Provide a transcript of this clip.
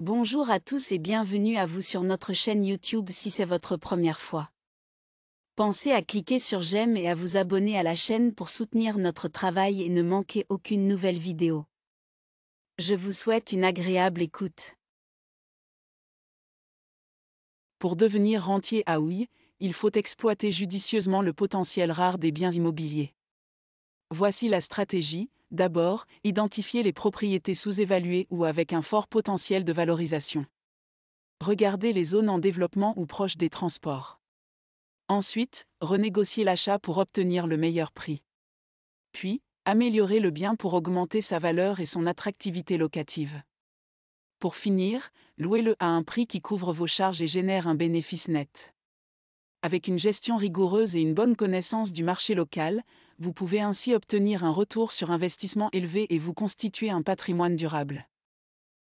Bonjour à tous et bienvenue à vous sur notre chaîne YouTube si c'est votre première fois. Pensez à cliquer sur j'aime et à vous abonner à la chaîne pour soutenir notre travail et ne manquer aucune nouvelle vidéo. Je vous souhaite une agréable écoute. Pour devenir rentier à ah Houille, il faut exploiter judicieusement le potentiel rare des biens immobiliers. Voici la stratégie, D'abord, identifier les propriétés sous-évaluées ou avec un fort potentiel de valorisation. Regardez les zones en développement ou proches des transports. Ensuite, renégocier l'achat pour obtenir le meilleur prix. Puis, améliorer le bien pour augmenter sa valeur et son attractivité locative. Pour finir, louez-le à un prix qui couvre vos charges et génère un bénéfice net. Avec une gestion rigoureuse et une bonne connaissance du marché local, vous pouvez ainsi obtenir un retour sur investissement élevé et vous constituer un patrimoine durable.